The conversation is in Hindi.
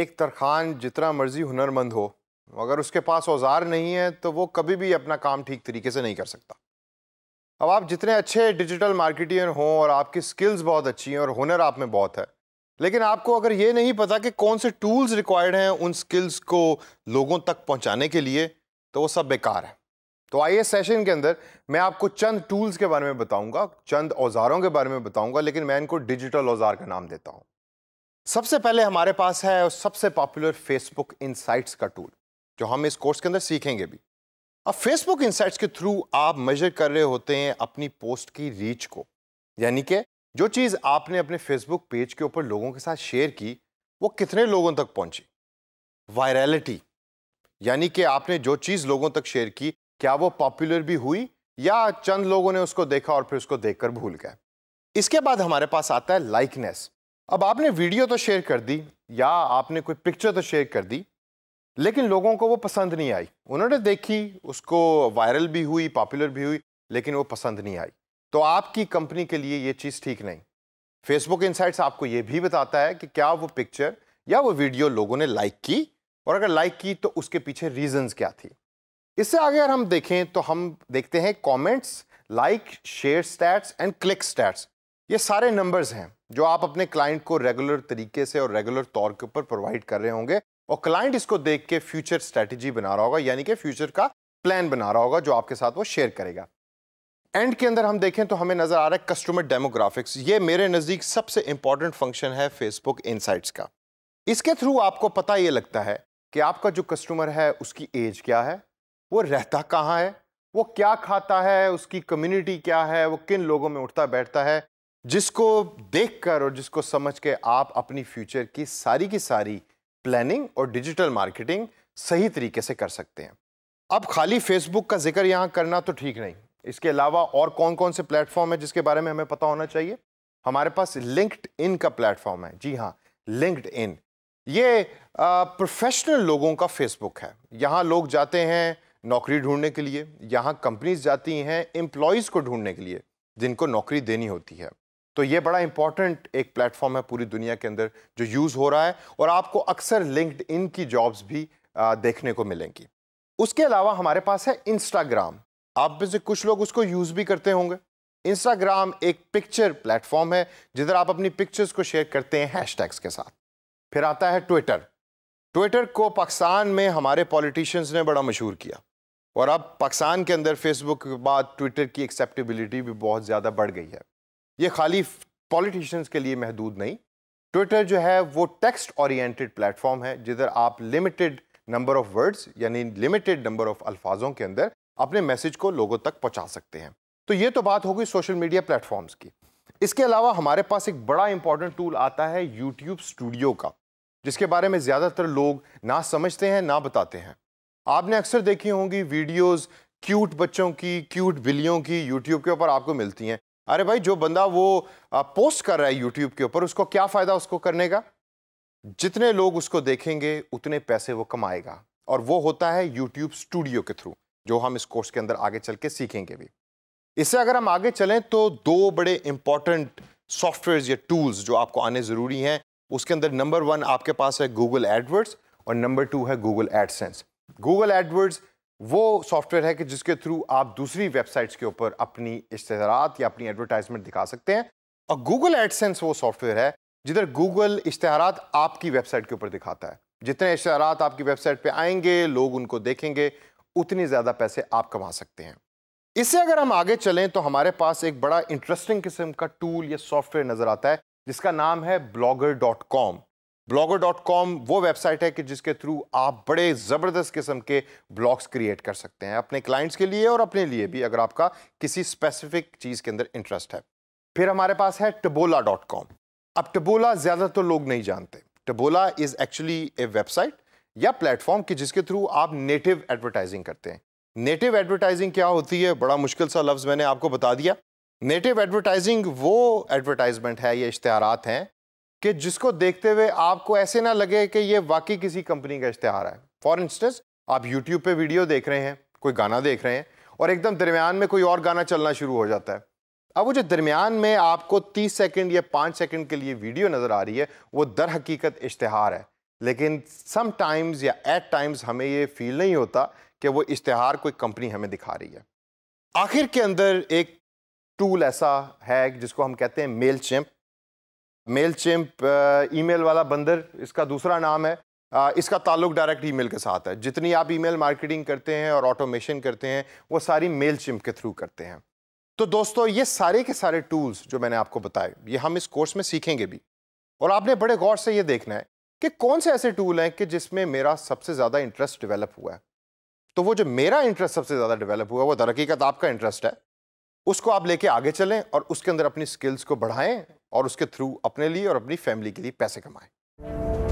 एक तरखान जितना मर्जी हुनरमंद हो अगर उसके पास औजार नहीं है तो वो कभी भी अपना काम ठीक तरीके से नहीं कर सकता अब आप जितने अच्छे डिजिटल मार्केटियर हों और आपकी स्किल्स बहुत अच्छी हैं और हुनर आप में बहुत है लेकिन आपको अगर ये नहीं पता कि कौन से टूल्स रिक्वायर्ड हैं उन स्किल्स को लोगों तक पहुंचाने के लिए तो वो सब बेकार है तो आइए सेशन के अंदर मैं आपको चंद टूल्स के बारे में बताऊंगा चंद औजारों के बारे में बताऊंगा लेकिन मैं इनको डिजिटल औजार का नाम देता हूँ सबसे पहले हमारे पास है और सबसे पॉपुलर फेसबुक इंसाइट्स का टूल जो हम इस कोर्स के अंदर सीखेंगे भी अब फेसबुक इंसाइट्स के थ्रू आप मेजर कर रहे होते हैं अपनी पोस्ट की रीच को यानी कि जो चीज़ आपने अपने फेसबुक पेज के ऊपर लोगों के साथ शेयर की वो कितने लोगों तक पहुंची वायरलिटी यानी कि आपने जो चीज़ लोगों तक शेयर की क्या वो पॉपुलर भी हुई या चंद लोगों ने उसको देखा और फिर उसको देखकर भूल गए इसके बाद हमारे पास आता है लाइकनेस अब आपने वीडियो तो शेयर कर दी या आपने कोई पिक्चर तो शेयर कर दी लेकिन लोगों को वो पसंद नहीं आई उन्होंने देखी उसको वायरल भी हुई पॉपुलर भी हुई लेकिन वो पसंद नहीं आई तो आपकी कंपनी के लिए ये चीज़ ठीक नहीं फेसबुक इनसाइट्स आपको ये भी बताता है कि क्या वो पिक्चर या वो वीडियो लोगों ने लाइक की और अगर लाइक की तो उसके पीछे रीजंस क्या थी इससे आगे अगर हम देखें तो हम देखते हैं comments like share stats and click stats ये सारे नंबर्स हैं जो आप अपने क्लाइंट को रेगुलर तरीके से और रेगुलर तौर के ऊपर प्रोवाइड कर रहे होंगे और क्लाइंट इसको देख के फ्यूचर स्ट्रेटेजी बना रहा होगा यानी कि फ्यूचर का प्लान बना रहा होगा जो आपके साथ वो शेयर करेगा एंड के अंदर हम देखें तो हमें नज़र आ रहा है कस्टमर डेमोग्राफिक्स ये मेरे नज़दीक सबसे इंपॉर्टेंट फंक्शन है फेसबुक इनसाइट्स का इसके थ्रू आपको पता ये लगता है कि आपका जो कस्टमर है उसकी एज क्या है वो रहता कहाँ है वो क्या खाता है उसकी कम्युनिटी क्या है वो किन लोगों में उठता बैठता है जिसको देखकर और जिसको समझ के आप अपनी फ्यूचर की सारी की सारी प्लानिंग और डिजिटल मार्केटिंग सही तरीके से कर सकते हैं अब खाली फेसबुक का जिक्र यहाँ करना तो ठीक नहीं इसके अलावा और कौन कौन से प्लेटफॉर्म है जिसके बारे में हमें पता होना चाहिए हमारे पास लिंक्ड इन का प्लेटफॉर्म है जी हाँ लिंक्ड इन ये प्रोफेशनल लोगों का फेसबुक है यहाँ लोग जाते हैं नौकरी ढूंढने के लिए यहाँ कंपनीज जाती हैं एम्प्लॉयज़ को ढूंढने के लिए जिनको नौकरी देनी होती है तो ये बड़ा इंपॉर्टेंट एक प्लेटफॉर्म है पूरी दुनिया के अंदर जो यूज़ हो रहा है और आपको अक्सर लिंक्ड इन की जॉब्स भी देखने को मिलेंगी उसके अलावा हमारे पास है इंस्टाग्राम आप में से कुछ लोग उसको यूज़ भी करते होंगे इंस्टाग्राम एक पिक्चर प्लेटफॉर्म है जिधर आप अपनी पिक्चर्स को शेयर करते हैं हैशटैग्स के साथ फिर आता है ट्विटर ट्विटर को पाकिस्तान में हमारे पॉलिटिशियंस ने बड़ा मशहूर किया और अब पाकिस्तान के अंदर फेसबुक के बाद ट्विटर की एक्सेप्टेबिलिटी भी बहुत ज़्यादा बढ़ गई है ये खाली पॉलिटिशियंस के लिए महदूद नहीं ट्विटर जो है वो टेक्स्ट ओरिएंटेड प्लेटफॉर्म है जिधर आप लिमिटेड नंबर ऑफ वर्ड्स यानी लिमिटेड नंबर ऑफ अल्फाजों के अंदर अपने मैसेज को लोगों तक पहुंचा सकते हैं तो ये तो बात हो गई सोशल मीडिया प्लेटफॉर्म्स की इसके अलावा हमारे पास एक बड़ा इंपॉर्टेंट टूल आता है यूट्यूब स्टूडियो का जिसके बारे में ज़्यादातर लोग ना समझते हैं ना बताते हैं आपने अक्सर देखी होंगी वीडियोज़ क्यूट बच्चों की क्यूट बिल्लियों की यूट्यूब के ऊपर आपको मिलती हैं अरे भाई जो बंदा वो पोस्ट कर रहा है यूट्यूब के ऊपर उसको क्या फ़ायदा उसको करने का जितने लोग उसको देखेंगे उतने पैसे वो कमाएगा और वो होता है यूट्यूब स्टूडियो के थ्रू जो हम इस कोर्स के अंदर आगे चल के सीखेंगे भी इससे अगर हम आगे चलें तो दो बड़े इंपॉर्टेंट सॉफ्टवेयर या टूल्स जो आपको आने ज़रूरी हैं उसके अंदर नंबर वन आपके पास है गूगल एडवर्ड्स और नंबर टू है गूगल एडसेंस गूगल एडवर्ड्स वो सॉफ्टवेयर है कि जिसके थ्रू आप दूसरी वेबसाइट्स के ऊपर अपनी इश्तहारात या अपनी एडवर्टाइजमेंट दिखा सकते हैं और गूगल एडसेंस वो सॉफ्टवेयर है जिधर गूगल इश्तहारात आपकी वेबसाइट के ऊपर दिखाता है जितने इश्तहार आपकी वेबसाइट पे आएंगे लोग उनको देखेंगे उतने ज़्यादा पैसे आप कमा सकते हैं इससे अगर हम आगे चलें तो हमारे पास एक बड़ा इंटरेस्टिंग किस्म का टूल या सॉफ्टवेयर नज़र आता है जिसका नाम है blogger dot com blogger dot com वो वेबसाइट है कि जिसके थ्रू आप बड़े ज़बरदस्त किस्म के ब्लॉग्स क्रिएट कर सकते हैं अपने क्लाइंट्स के लिए और अपने लिए भी अगर आपका किसी स्पेसिफिक चीज़ के अंदर इंटरेस्ट है फिर हमारे पास है टबोला डॉट कॉम अब टबोला ज़्यादा तो लोग नहीं जानते Taboola is actually a website या प्लेटफॉर्म कि जिसके थ्रू आप नेटिव एडवर्टाइजिंग करते हैं नेटिव एडवर्टाइजिंग क्या होती है बड़ा मुश्किल सा लफ्ज़ मैंने आपको बता दिया नेटिव एडवर्टाइजिंग वो एडवर्टाइजमेंट है या इश्तहारत हैं कि जिसको देखते हुए आपको ऐसे ना लगे कि ये वाकई किसी कंपनी का इश्तेहार है फॉर इंस्टेंस आप यूट्यूब पे वीडियो देख रहे हैं कोई गाना देख रहे हैं और एकदम दरमियान में कोई और गाना चलना शुरू हो जाता है अब वो जो दरमियान में आपको 30 सेकंड या 5 सेकंड के लिए वीडियो नज़र आ रही है वो दर हकीकत इश्तहार है लेकिन सम टाइम्स या एट टाइम्स हमें ये फील नहीं होता कि वो इश्तहार कोई कंपनी हमें दिखा रही है आखिर के अंदर एक टूल ऐसा है जिसको हम कहते हैं Mailchimp Mailchimp email वाला बंदर इसका दूसरा नाम है आ, uh, इसका ताल्लुक डायरेक्ट ईमेल के साथ है जितनी आप ईमेल मार्केटिंग करते हैं और ऑटोमेशन करते हैं वो सारी मेल चिम्प के थ्रू करते हैं तो दोस्तों ये सारे के सारे टूल्स जो मैंने आपको बताए ये हम इस कोर्स में सीखेंगे भी और आपने बड़े गौर से ये देखना है कि कौन से ऐसे टूल हैं कि जिसमें मेरा सबसे ज़्यादा इंटरेस्ट डिवेलप हुआ है तो वो जो मेरा इंटरेस्ट सबसे ज़्यादा डिवेलप हुआ वो दरकीकत आपका इंटरेस्ट है उसको आप लेके आगे चलें और उसके अंदर अपनी स्किल्स को बढ़ाएं और उसके थ्रू अपने लिए और अपनी फैमिली के लिए पैसे कमाएं